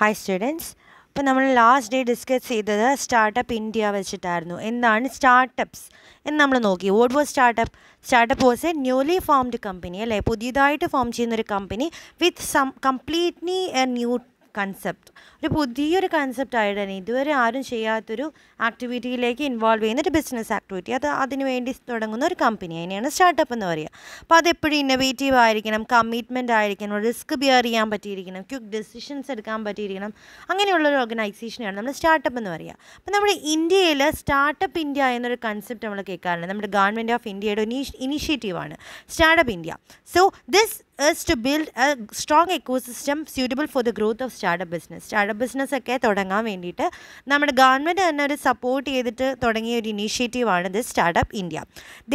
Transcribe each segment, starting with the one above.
Hi students ഇപ്പോൾ നമ്മൾ last day discuss ചെയ്തത് സ്റ്റാർട്ടപ്പ് ഇന്ത്യ വെച്ചിട്ടായിരുന്നു എന്താണ് സ്റ്റാർട്ടപ്പ്സ് എന്ന് നമ്മൾ നോക്കി what was startup startup was a newly formed company അല്ലേ പുതിയതായിട്ട് ഫോം ചെയ്യുന്നൊരു company with some completely a new concept ഒരു പുതിയൊരു കൺസെപ്റ്റ് ആയിട്ടാണ് ഇതുവരെ ആരും ചെയ്യാത്തൊരു ആക്ടിവിറ്റിയിലേക്ക് ഇൻവോൾവ് ചെയ്യുന്ന ഒരു ബിസിനസ് ആക്ടിവിറ്റി അത് വേണ്ടി തുടങ്ങുന്ന ഒരു കമ്പനി അതിനെയാണ് സ്റ്റാർട്ടപ്പ് എന്ന് പറയുക അപ്പോൾ അതെപ്പോഴും ഇന്നവേറ്റീവ് ആയിരിക്കണം കമ്മിറ്റ്മെൻ്റ് ആയിരിക്കണം റിസ്ക് ബിയർ ചെയ്യാൻ പറ്റിയിരിക്കണം ക്വിക്ക് ഡിസിഷൻസ് എടുക്കാൻ പറ്റിയിരിക്കണം അങ്ങനെയുള്ള ഒരു ഓർഗനൈസേഷനാണ് നമ്മൾ സ്റ്റാർട്ടപ്പ് എന്ന് പറയുക അപ്പോൾ നമ്മുടെ ഇന്ത്യയിൽ സ്റ്റാർട്ടപ്പ് ഇന്ത്യ എന്നൊരു കൺസെപ്റ്റ് നമ്മൾ കേൾക്കാറുണ്ട് നമ്മുടെ ഗവൺമെൻറ് ഓഫ് ഇന്ത്യയുടെ ഇനീഷ്യേറ്റീവാണ് startup India so this is to build a strong ecosystem suitable for the growth of startup business startup business ഒക്കെ തുടങ്ങാൻ വേണ്ടിയിട്ട് നമ്മുടെ ഗവൺമെൻറ് തന്നെ ഒരു സപ്പോർട്ട് ചെയ്തിട്ട് തുടങ്ങിയ ഒരു ഇനീഷ്യേറ്റീവാണ് ഇത് startup India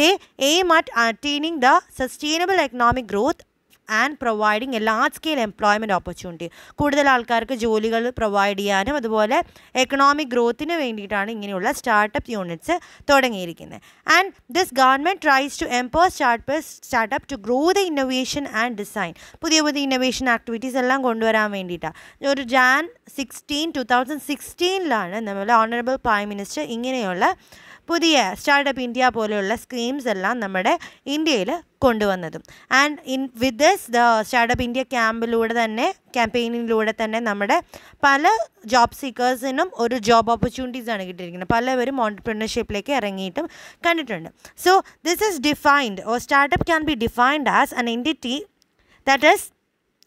they aim at attaining the sustainable economic growth and providing a large scale employment opportunity കൂടുതൽ ആൾക്കാർക്ക് ജോലികൾ പ്രൊവൈഡ് ചെയ്യാനും അതുപോലെ എക്കണോമിക് ഗ്രോത്തിന് വേണ്ടിയിട്ടാണ് ഇങ്ങനെയുള്ള സ്റ്റാർട്ടപ്പ് യൂണിറ്റ്സ് തുടങ്ങിയിരിക്കുന്നത് and this government tries to empower start startup to grow the innovation and design പുതിയ പുതിയ ഇന്നോവേഷൻ ആക്ടിവിറ്റീസ് എല്ലാം കൊണ്ടുവരാൻ വേണ്ടിയിട്ടാണ് ഒരു ജാൻ സിക്സ്റ്റീൻ ടു തൗസൻഡ് സിക്സ്റ്റീനിലാണ് നമ്മളെ ഓണറബിൾ പ്രൈം മിനിസ്റ്റർ ഇങ്ങനെയുള്ള പുതിയ സ്റ്റാർട്ടപ്പ് ഇന്ത്യ പോലെയുള്ള സ്കീംസ് എല്ലാം നമ്മുടെ ഇന്ത്യയിൽ കൊണ്ടുവന്നതും and in with this the startup India ക്യാമ്പിലൂടെ തന്നെ ക്യാമ്പയിനിലൂടെ തന്നെ നമ്മുടെ പല ജോബ് സീക്കേഴ്സിനും ഒരു ജോബ് ഓപ്പർച്യൂണിറ്റീസ് ആണ് കിട്ടിയിരിക്കുന്നത് പലവരും ഓൺടർപ്രണർഷിപ്പിലേക്ക് ഇറങ്ങിയിട്ടും കണ്ടിട്ടുണ്ട് so this is defined or startup can be defined as an entity that is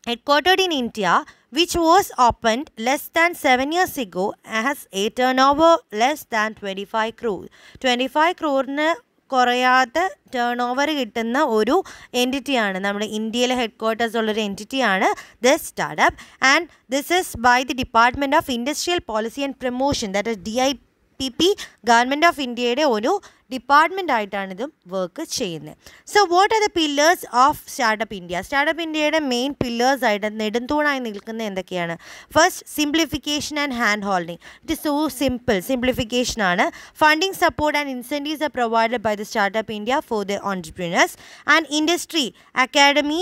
headquartered in India, which was opened less than 7 years ago, has a turnover less than 25 crore. 25 crore കുറയാതെ turnover കിട്ടുന്ന ഒരു എൻറ്റിറ്റിയാണ് നമ്മുടെ ഇന്ത്യയിലെ headquarters ഉള്ളൊരു എൻറ്റിറ്റിയാണ് this startup and this is by the department of industrial policy and promotion that is D I P P government of ഇന്ത്യയുടെ ഒരു ഡിപ്പാർട്ട്മെൻ്റ് ആയിട്ടാണ് ഇത് വർക്ക് ചെയ്യുന്നത് so what are the pillars of startup India startup ഇന്ത്യയുടെ main pillars ആയിട്ട് നെടുന്തൂണായി നിൽക്കുന്ന എന്തൊക്കെയാണ് first simplification and hand holding it is so simple simplification ആണ് funding support and incentives are provided by the startup India for the entrepreneurs and industry academy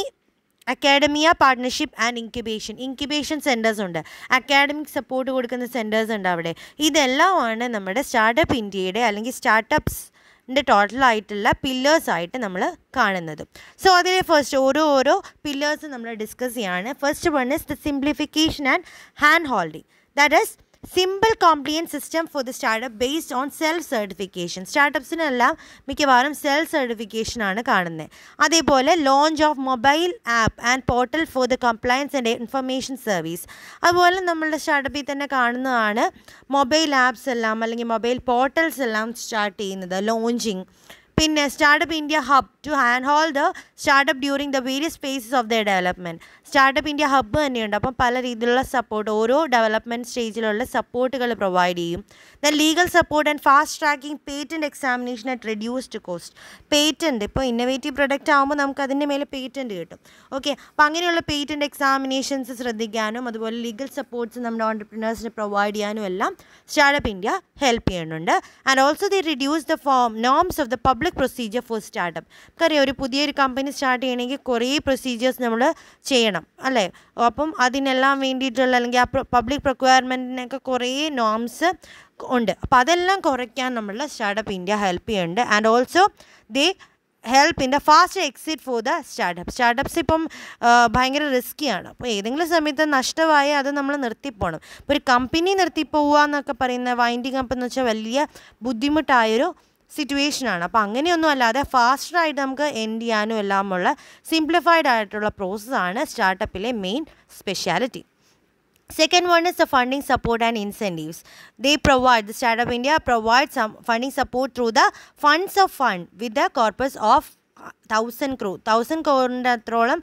academia partnership and incubation incubation centres ഉണ്ട് academic support കൊടുക്കുന്ന centres ഉണ്ട് അവിടെ ഇതെല്ലാമാണ് നമ്മുടെ startup ഇന്ത്യയുടെ അല്ലെങ്കിൽ startups ൻ്റെ ടോട്ടലായിട്ടുള്ള പില്ലേഴ്സായിട്ട് നമ്മൾ കാണുന്നത് സോ അതിലെ ഫസ്റ്റ് ഓരോ ഓരോ പില്ലേഴ്സ് നമ്മൾ ഡിസ്കസ് ചെയ്യാണ് first one is the simplification and hand holding that is simple compliance system for the startup based on self certification സ്റ്റാർട്ടപ്പ്സിനെല്ലാം മിക്കവാറും സെൽഫ് സർട്ടിഫിക്കേഷനാണ് കാണുന്നത് അതേപോലെ launch of mobile app and portal for the compliance and information service അതുപോലെ നമ്മളുടെ സ്റ്റാർട്ടപ്പിൽ തന്നെ കാണുന്നതാണ് മൊബൈൽ ആപ്സ് എല്ലാം അല്ലെങ്കിൽ മൊബൈൽ പോർട്ടൽസ് എല്ലാം സ്റ്റാർട്ട് ചെയ്യുന്നത് ലോഞ്ചിങ് പിന്നെ startup India hub to hand hold the startup during the various faces of the development startup India hub തന്നെയുണ്ട് അപ്പം പല രീതിയിലുള്ള സപ്പോർട്ട് ഓരോ ഡെവലപ്മെൻറ്റ് സ്റ്റേജിലുള്ള സപ്പോർട്ടുകൾ പ്രൊവൈഡ് ചെയ്യും the legal support and fast tracking patent examination at reduced cost patent ഇപ്പോൾ innovative product ആകുമ്പോൾ നമുക്ക് അതിൻ്റെ മേലെ പേറ്റൻറ്റ് കിട്ടും ഓക്കെ അപ്പം അങ്ങനെയുള്ള പേറ്റൻറ്റ് എക്സാമിനേഷൻസ് ശ്രദ്ധിക്കാനും അതുപോലെ ലീഗൽ സപ്പോർട്ട്സ് നമ്മുടെ ഓൺടർപ്രിനേഴ്സിന് പ്രൊവൈഡ് ചെയ്യാനും എല്ലാം സ്റ്റാർട്ടപ്പ് ഇന്ത്യ ഹെൽപ്പ് ചെയ്യുന്നുണ്ട് and also the reduce the form norms of the public public procedure for startup നമുക്കറിയാം ഒരു പുതിയൊരു കമ്പനി സ്റ്റാർട്ട് ചെയ്യണമെങ്കിൽ കുറേ പ്രൊസീജിയേഴ്സ് നമ്മൾ ചെയ്യണം അല്ലേ അപ്പം അതിനെല്ലാം വേണ്ടിയിട്ടുള്ള അല്ലെങ്കിൽ ആ പബ്ലിക് റിക്വയർമെൻറ്റിനൊക്കെ കുറേ നോംസ് ഉണ്ട് അപ്പം അതെല്ലാം കുറയ്ക്കാൻ നമ്മൾ സ്റ്റാർട്ടപ്പ് ഇന്ത്യ ഹെൽപ്പ് ചെയ്യുന്നുണ്ട് and also they help in the fast exit for the startup startups ഇപ്പം ഭയങ്കര റിസ്ക്കിയാണ് അപ്പോൾ ഏതെങ്കിലും സമയത്ത് നഷ്ടമായി അത് നമ്മൾ നിർത്തിപ്പോകണം ഇപ്പോൾ ഒരു കമ്പനി നിർത്തിപ്പോവുക എന്നൊക്കെ പറയുന്ന വൈൻഡിങ് അപ്പ് എന്ന് വെച്ചാൽ വലിയ ബുദ്ധിമുട്ടായൊരു സിറ്റുവേഷനാണ് അപ്പോൾ അങ്ങനെയൊന്നും അല്ലാതെ ഫാസ്റ്ററായിട്ട് നമുക്ക് എൻഡ് ചെയ്യാനും എല്ലാമുള്ള സിംപ്ലിഫൈഡ് ആയിട്ടുള്ള പ്രോസസ്സാണ് സ്റ്റാർട്ടപ്പിലെ main speciality second one is the funding support and incentives they provide the startup India provide some funding support through the funds of fund with the corpus of thousand crore thousand ക്രോറിൻ്റെ അത്രോളം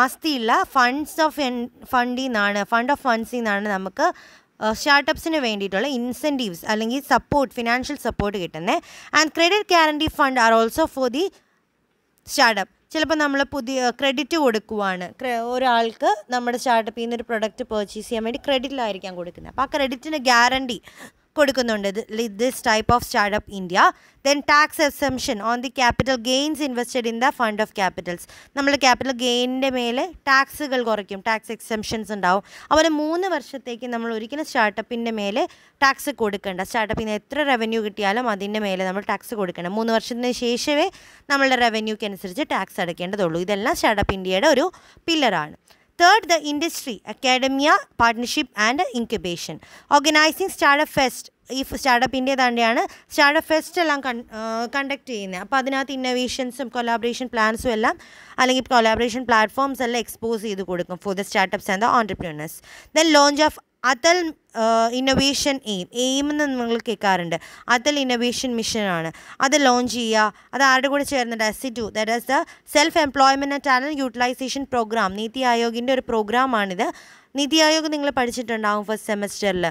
ആസ്തിയുള്ള funds of ഫണ്ടിൽ നിന്നാണ് fund of ഫണ്ട്സിൽ നിന്നാണ് നമുക്ക് സ്റ്റാർട്ടപ്സിന് വേണ്ടിയിട്ടുള്ള incentives അല്ലെങ്കിൽ support financial support കിട്ടുന്നത് and credit guarantee fund are also for the startup ചിലപ്പോൾ നമ്മൾ പുതിയ ക്രെഡിറ്റ് കൊടുക്കുവാണ് ഒരാൾക്ക് നമ്മുടെ സ്റ്റാർട്ടപ്പിൽ നിന്ന് ഒരു പ്രൊഡക്റ്റ് പർച്ചേസ് ചെയ്യാൻ വേണ്ടി ക്രെഡിറ്റിലായിരിക്കാം കൊടുക്കുന്നത് അപ്പോൾ ആ ക്രെഡിറ്റിന് ഗ്യാരണ്ടി കൊടുക്കുന്നുണ്ട് this type of startup India then tax exemption on the capital gains invested in the fund of capitals നമ്മൾ ക്യാപിറ്റൽ ഗെയിനിൻ്റെ മേലെ ടാക്സുകൾ കുറയ്ക്കും ടാക്സ് എക്സംഷൻസ് ഉണ്ടാവും അതുപോലെ മൂന്ന് വർഷത്തേക്ക് നമ്മൾ ഒരിക്കലും സ്റ്റാർട്ടപ്പിൻ്റെ മേലെ ടാക്സ് കൊടുക്കേണ്ട സ്റ്റാർട്ടപ്പിന് എത്ര റവന്യൂ കിട്ടിയാലും അതിൻ്റെ മേലെ നമ്മൾ ടാക്സ് കൊടുക്കേണ്ട മൂന്ന് വർഷത്തിന് ശേഷമേ നമ്മളുടെ റവന്യൂക്കനുസരിച്ച് ടാക്സ് അടയ്ക്കേണ്ടതുള്ളൂ ഇതെല്ലാം സ്റ്റാർട്ടപ്പ് ഇന്ത്യയുടെ ഒരു പില്ലറാണ് third the industry academia partnership and incubation organising startup fest ഈ സ്റ്റാർട്ടപ്പിൻ്റെ തന്നെയാണ് സ്റ്റാർട്ടപ്പ് ഫെസ്റ്റ് എല്ലാം കണ്ടക്ട് ചെയ്യുന്നത് അപ്പോൾ അതിനകത്ത് ഇന്നോവേഷൻസും കൊലാബറേഷൻ പ്ലാൻസും എല്ലാം അല്ലെങ്കിൽ കൊലാബറേഷൻ പ്ലാറ്റ്ഫോംസ് എല്ലാം എക്സ്പോസ് ചെയ്ത് കൊടുക്കും for the startups and the entrepreneurs then launch of Atal innovation AIM AIM എന്ന് നിങ്ങൾ കേൾക്കാറുണ്ട് അതൽ ഇന്നൊവേഷൻ മിഷനാണ് അത് ലോഞ്ച് ചെയ്യുക അത് ആരുടെ കൂടെ ചേർന്നിട്ട് SETU that is the self employment and talent utilisation programme NITI ആയോഗിൻ്റെ ഒരു പ്രോഗ്രാമാണിത് നീതി ആയോഗ് നിങ്ങൾ പഠിച്ചിട്ടുണ്ടാവും ഫസ്റ്റ് സെമസ്റ്ററിൽ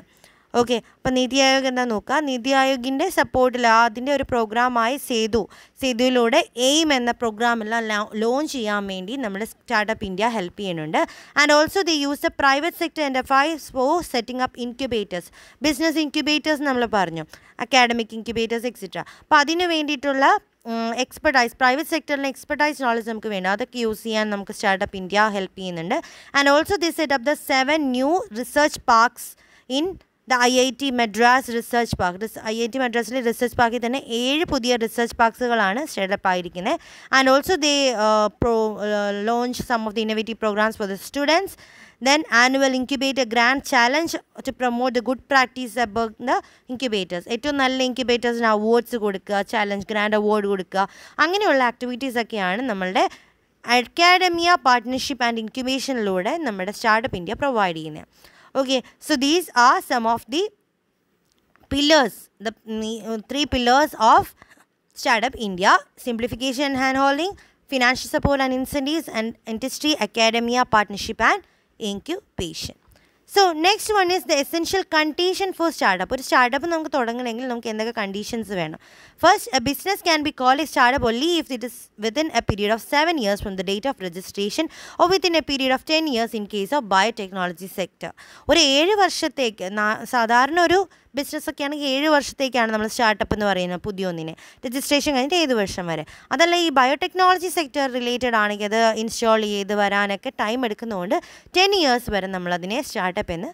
ഓക്കെ അപ്പം നീതി ആയോഗ് എന്താ നോക്കുക നീതി ആയോഗിൻ്റെ സപ്പോർട്ടിൽ അതിൻ്റെ ഒരു പ്രോഗ്രാമായി സേതു സേതുവിലൂടെ എയിം എന്ന പ്രോഗ്രാമെല്ലാം ലോഞ്ച് ചെയ്യാൻ വേണ്ടി നമ്മൾ സ്റ്റാർട്ടപ്പ് ഇന്ത്യ ഹെൽപ്പ് ചെയ്യുന്നുണ്ട് and also the use the private sector five for setting up incubators business incubators നമ്മൾ പറഞ്ഞു അക്കാഡമിക് ഇൻക്യുബേറ്റേഴ്സ് എക്സെട്ര അപ്പോൾ അതിന് വേണ്ടിയിട്ടുള്ള എക്സ്പെർട്ടൈസ് പ്രൈവറ്റ് സെക്ടറിലെ എക്സ്പെർട്ടൈസ് നോളജ് നമുക്ക് വേണം അതൊക്കെ യൂസ് ചെയ്യാൻ നമുക്ക് സ്റ്റാർട്ടപ്പ് ഇന്ത്യ ഹെൽപ്പ് ചെയ്യുന്നുണ്ട് and also the set up the seven new research parks in the I I T Madras research park I I T മദ്രാസിലെ റിസർച്ച് പാർക്കിൽ തന്നെ ഏഴ് പുതിയ റിസർച്ച് പാർക്സുകളാണ് സ്റ്റെഡപ്പ് ആയിരിക്കുന്നത് and also they pro launch some of the innovative programmes for the students then annual incubator grand challenge to promote the good practice of the incubators ഏറ്റവും നല്ല ഇൻക്യുബേറ്റേഴ്സിന് അവാർഡ്സ് കൊടുക്കുക ചാലഞ്ച് ഗ്രാൻഡ് അവാർഡ് കൊടുക്കുക അങ്ങനെയുള്ള ആക്ടിവിറ്റീസൊക്കെയാണ് നമ്മളുടെ academia partnership and ഇൻക്യുബേഷനിലൂടെ നമ്മുടെ സ്റ്റാർട്ടപ്പ് ഇന്ത്യ പ്രൊവൈഡ് ചെയ്യുന്നത് Okay, so these are some of the pillars, the mm, uh, three pillars of Startup India, simplification and handholding, financial support and incentives, and industry academia partnership and incubation. So next one is the essential condition for startup ഒരു startup നമുക്ക് തുടങ്ങണമെങ്കിൽ നമുക്ക് എന്തൊക്കെ conditions വേണം first a business can be call a startup only if it is within a period of seven years from the date of registration or within a period of ten years in case of biotechnology sector ഒരു ഏഴ് വർഷത്തേക്ക് സാധാരണ ഒരു ഒക്കെ ആണെങ്കിൽ ഏഴ് വർഷത്തേക്കാണ് നമ്മൾ സ്റ്റാർട്ടപ്പ് എന്ന് പറയുന്നത് പുതിയ ഒന്നിനെ രജിസ്ട്രേഷൻ കഴിഞ്ഞിട്ട് ഏത് വർഷം വരെ അതല്ല ഈ ബയോടെക്നോളജി സെക്ടർ റിലേറ്റഡ് ആണെങ്കിൽ അത് ഇൻസ്റ്റാൾ ചെയ്ത് വരാനൊക്കെ ടൈം എടുക്കുന്നതുകൊണ്ട് ടെൻ ഇയേഴ്സ് വരെ നമ്മളതിനെ സ്റ്റാർട്ടപ്പ് എന്ന്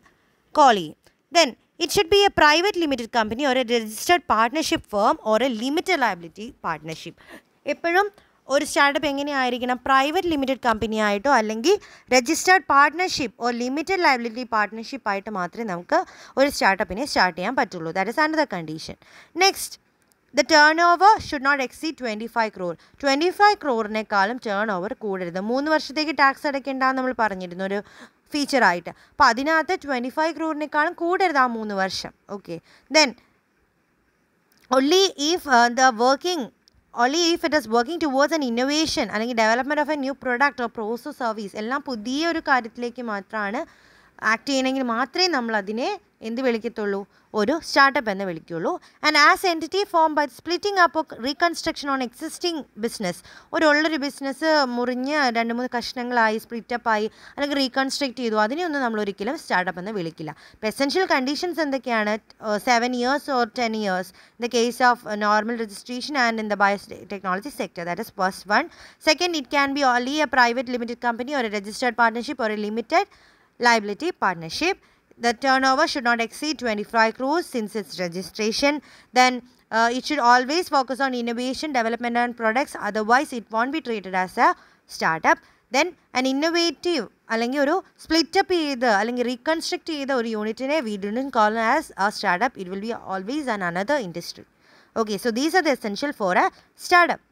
കോൾ ചെയ്യും then it should be a private limited company ഒരു registered partnership firm or a limited liability partnership എപ്പോഴും ഒരു സ്റ്റാർട്ടപ്പ് എങ്ങനെയായിരിക്കണം പ്രൈവറ്റ് ലിമിറ്റഡ് കമ്പനിയായിട്ടോ അല്ലെങ്കിൽ registered partnership or limited liability partnership ആയിട്ട് മാത്രമേ നമുക്ക് ഒരു സ്റ്റാർട്ടപ്പിനെ സ്റ്റാർട്ട് ചെയ്യാൻ പറ്റുള്ളൂ that is under the condition next the turnover should not exceed twenty five crore twenty five ക്രോറിനേക്കാളും ടേൺ ഓവർ കൂടരുത് മൂന്ന് വർഷത്തേക്ക് ടാക്സ് അടയ്ക്കേണ്ടെന്ന് നമ്മൾ പറഞ്ഞിരുന്നു ഒരു ഫീച്ചറായിട്ട് അപ്പോൾ അതിനകത്ത് ട്വൻറ്റി ഫൈവ് ക്രോറിനേക്കാളും കൂടരുത് ആ മൂന്ന് വർഷം okay then only if the working only if it is working towards an innovation അല്ലെങ്കിൽ development of a new product or process service എല്ലാം പുതിയ ഒരു കാര്യത്തിലേക്ക് മാത്രമാണ് ആക്ട് ചെയ്യണമെങ്കിൽ മാത്രമേ നമ്മൾ അതിനെ എന്ത് വിളിക്കത്തുള്ളൂ ഒരു സ്റ്റാർട്ടപ്പ് എന്ന് വിളിക്കുകയുള്ളൂ and as entity form by splitting up reconstruction on existing business ഒരു ഉള്ളൊരു ബിസിനസ് മുറിഞ്ഞ് രണ്ട് മൂന്ന് കഷ്ണങ്ങളായി സ്പ്ലിറ്റപ്പായി അല്ലെങ്കിൽ റീകൺസ്ട്രക്ട് ചെയ്തു അതിനെയൊന്നും നമ്മൾ ഒരിക്കലും സ്റ്റാർട്ടപ്പ് എന്ന് വിളിക്കില്ല ഇപ്പോൾ എസെൻഷ്യൽ കണ്ടീഷൻസ് എന്തൊക്കെയാണ് seven years or ten years in the case of normal registration and in the bio technology sector that is first one second it can be only a private limited company ഒരു registered partnership ഒരു limited liability partnership the turnover should not exceed 25 crores since its registration. Then uh, it should always focus on innovation, development and products. Otherwise, it won't be treated as a startup. Then an innovative അല്ലെങ്കിൽ ഒരു split up ചെയ്ത് അല്ലെങ്കിൽ reconstruct ചെയ്ത ഒരു യൂണിറ്റിനെ we not call as as startup it will be always an another industry okay so these are the essential for a startup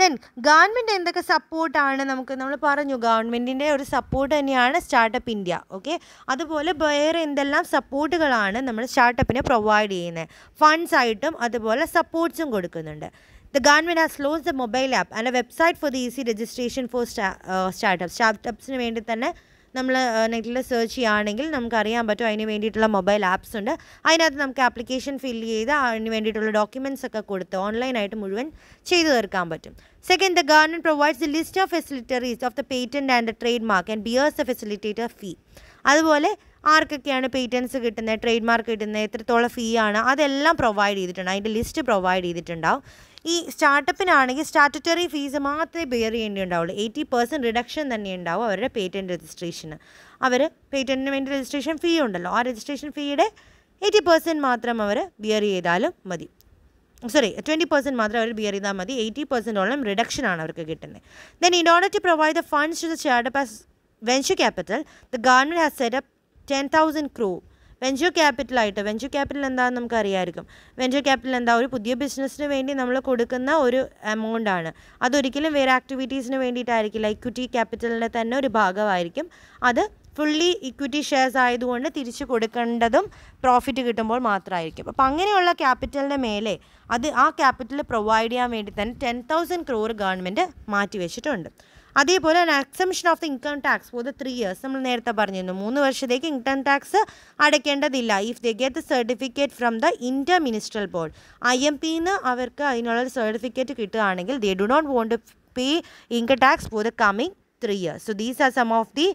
then government എന്തൊക്കെ സപ്പോർട്ടാണ് നമുക്ക് നമ്മൾ പറഞ്ഞു ഗവൺമെൻറ്റിൻ്റെ ഒരു സപ്പോർട്ട് തന്നെയാണ് സ്റ്റാർട്ടപ്പ് ഇന്ത്യ ഓക്കെ അതുപോലെ വേറെ എന്തെല്ലാം സപ്പോർട്ടുകളാണ് നമ്മൾ സ്റ്റാർട്ടപ്പിനെ പ്രൊവൈഡ് ചെയ്യുന്നത് ഫണ്ട്സ് ആയിട്ടും അതുപോലെ സപ്പോർട്ട്സും കൊടുക്കുന്നുണ്ട് the government has lose the mobile app and a website for the easy registration for sta- uh, startups. വേണ്ടി തന്നെ നമ്മൾ നെറ്റിൽ സെർച്ച് ചെയ്യുകയാണെങ്കിൽ നമുക്ക് അറിയാൻ പറ്റും അതിന് വേണ്ടിയിട്ടുള്ള മൊബൈൽ ആപ്സ് ഉണ്ട് അതിനകത്ത് നമുക്ക് ആപ്ലിക്കേഷൻ ഫില്ല് ചെയ്ത് അതിന് വേണ്ടിയിട്ടുള്ള ഡോക്യുമെൻറ്റ്സ് ഒക്കെ കൊടുത്ത് ഓൺലൈനായിട്ട് മുഴുവൻ ചെയ്തു തീർക്കാൻ പറ്റും second the government provides the list of facilitators of the patent and the trademark and bears the facilitator fee അതുപോലെ ആർക്കൊക്കെയാണ് പേറ്റൻസ് കിട്ടുന്നത് ട്രേഡ് മാർക്ക് കിട്ടുന്നത് എത്രത്തോളം ഫീ ആണ് അതെല്ലാം പ്രൊവൈഡ് ചെയ്തിട്ടുണ്ട് അതിൻ്റെ ലിസ്റ്റ് പ്രൊവൈഡ് ചെയ്തിട്ടുണ്ടാവും ഈ സ്റ്റാർട്ടപ്പിനാണെങ്കിൽ സ്റ്റാറ്റുറ്ററി ഫീസ് മാത്രമേ ബെയർ ചെയ്യേണ്ടി ഉണ്ടാവുള്ളൂ എയ്റ്റി പെർസെൻറ്റ് റിഡക്ഷൻ തന്നെ ഉണ്ടാവും അവരുടെ പേറ്റൻറ്റ് രജിസ്ട്രേഷന് അവർ പേറ്റൻറ്റിന് വേണ്ടി രജിസ്ട്രേഷൻ ഫീ ഉണ്ടല്ലോ ആ രജിസ്ട്രേഷൻ ഫീയുടെ എയ്റ്റി പെർസെൻറ്റ് മാത്രം അവർ ബിയർ ചെയ്താലും മതി സോറി ട്വൻറ്റി പെർസെൻറ്റ് മാത്രം അവർ ബിയർ ചെയ്താൽ മതി എയ്റ്റി പെർസെൻറ്റോളം റിഡക്ഷനാണ് അവർക്ക് കിട്ടുന്നത് then in order to provide the funds to the startup as venture capital the government has set up ten thousand crore venture ക്യാപിറ്റലായിട്ട് വെഞ്ചർ ക്യാപിറ്റൽ എന്താണെന്ന് നമുക്കറിയായിരിക്കും വെഞ്ചർ ക്യാപിറ്റൽ എന്താ ഒരു പുതിയ ബിസിനസ്സിന് വേണ്ടി നമ്മൾ കൊടുക്കുന്ന ഒരു എമൗണ്ട് ആണ് അതൊരിക്കലും വേറെ ആക്ടിവിറ്റീസിന് വേണ്ടിയിട്ടായിരിക്കില്ല ഇക്വിറ്റി ക്യാപിറ്റലിൻ്റെ തന്നെ ഒരു ഭാഗമായിരിക്കും അത് ഫുള്ളി ഇക്വിറ്റി ഷെയർസ് ആയതുകൊണ്ട് തിരിച്ചു കൊടുക്കേണ്ടതും പ്രോഫിറ്റ് കിട്ടുമ്പോൾ മാത്രമായിരിക്കും അപ്പം അങ്ങനെയുള്ള ക്യാപിറ്റലിൻ്റെ മേലെ അത് ആ ക്യാപിറ്റൽ പ്രൊവൈഡ് ചെയ്യാൻ വേണ്ടി തന്നെ ടെൻ തൗസൻഡ് ക്രോർ ഗവൺമെൻറ് മാറ്റിവെച്ചിട്ടുണ്ട് അതേപോലെ തന്നെ exemption of the income tax for the three years നമ്മൾ നേരത്തെ പറഞ്ഞിരുന്നു മൂന്ന് വർഷത്തേക്ക് ഇൻകം ടാക്സ് അടയ്ക്കേണ്ടതില്ല if the get the certificate from the inter ministerial board I M പിന്ന് അവർക്ക് അതിനുള്ള സർട്ടിഫിക്കറ്റ് കിട്ടുകയാണെങ്കിൽ they do not want pay income tax for the coming three years so these are some of the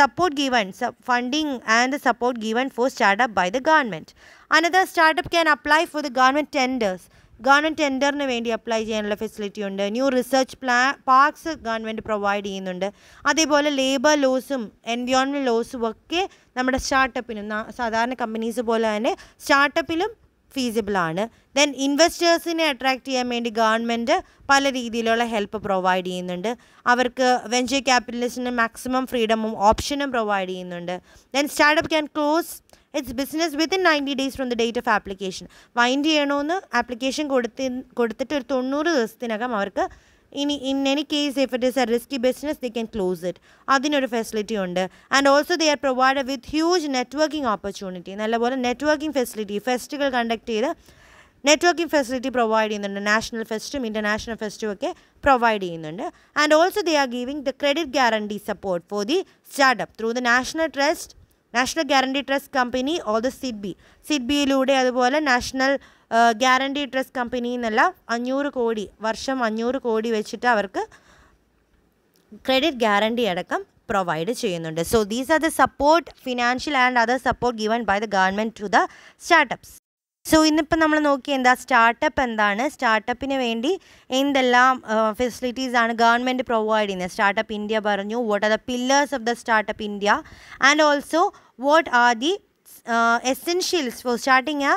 support given funding and the support given four startup by the government. Another startup can apply for the government tenders government ടെൻഡറിന് വേണ്ടി apply ചെയ്യാനുള്ള facility ഉണ്ട് new research പ്ലാ parks government provide ചെയ്യുന്നുണ്ട് അതേപോലെ labour ലോസും environment ലോസും ഒക്കെ നമ്മുടെ സ്റ്റാർട്ടപ്പിനും സാധാരണ കമ്പനീസ് പോലെ തന്നെ സ്റ്റാർട്ടപ്പിലും ഫീസിബിളാണ് ദെൻ ഇൻവെസ്റ്റേഴ്സിനെ അട്രാക്റ്റ് ചെയ്യാൻ വേണ്ടി ഗവൺമെൻറ് പല രീതിയിലുള്ള ഹെൽപ്പ് പ്രൊവൈഡ് ചെയ്യുന്നുണ്ട് അവർക്ക് വെഞ്ചർ ക്യാപിറ്റലിസ്റ്റിന് മാക്സിമം ഫ്രീഡമും ഓപ്ഷനും പ്രൊവൈഡ് ചെയ്യുന്നുണ്ട് then startup can close its business within ninety days from the date of application wind ചെയ്യണമെന്ന് ആപ്ലിക്കേഷൻ കൊടുത്തി കൊടുത്തിട്ട് ഒരു തൊണ്ണൂറ് ദിവസത്തിനകം അവർക്ക് ഇനി in any case if it is a risky business the can close it അതിനൊരു ഫെസിലിറ്റി ഉണ്ട് and also the are provide with huge networking opportunity നല്ലപോലെ നെറ്റ്വർക്കിംഗ് ഫെസിലിറ്റി ഫെസ്റ്റുകൾ കണ്ടക്ട് ചെയ്ത് നെറ്റ്വർക്കിംഗ് ഫെസിലിറ്റി പ്രൊവൈഡ് ചെയ്യുന്നുണ്ട് നാഷണൽ ഫെസ്റ്റും ഇൻ്റർനാഷണൽ ഫെസ്റ്റും ഒക്കെ provide ചെയ്യുന്നുണ്ട് and also the are giving the credit guarantee support for the startup through the national trust national guarantee trust company or the SIDBI സിഡ്ബിയിലൂടെ അതുപോലെ national guarantee trust company എന്നല്ല അഞ്ഞൂറ് കോടി വർഷം അഞ്ഞൂറ് കോടി വെച്ചിട്ട് അവർക്ക് ക്രെഡിറ്റ് ഗ്യാരണ്ടി അടക്കം പ്രൊവൈഡ് ചെയ്യുന്നുണ്ട് so these are the support financial and other support given by the government to the startups so ഇന്നിപ്പോൾ നമ്മൾ നോക്കി എന്താ സ്റ്റാർട്ടപ്പ് എന്താണ് സ്റ്റാർട്ടപ്പിന് വേണ്ടി എന്തെല്ലാം ഫെസിലിറ്റീസ് ആണ് ഗവൺമെൻറ് പ്രൊവൈഡ് ചെയ്യുന്നത് സ്റ്റാർട്ടപ്പ് ഇന്ത്യ പറഞ്ഞു what are the pillars of the startup India and also what are the essentials for starting a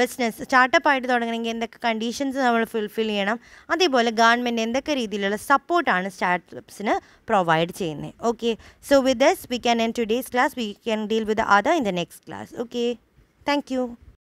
business startup ആയിട്ട് തുടങ്ങണമെങ്കിൽ എന്തൊക്കെ കണ്ടീഷൻസ് നമ്മൾ ഫുൾഫിൽ ചെയ്യണം അതേപോലെ ഗവൺമെൻറ് എന്തൊക്കെ രീതിയിലുള്ള സപ്പോർട്ടാണ് സ്റ്റാർട്ടപ്പ്സിന് പ്രൊവൈഡ് ചെയ്യുന്നത് okay so with this we can end today's class we can deal with other in the next class okay thank U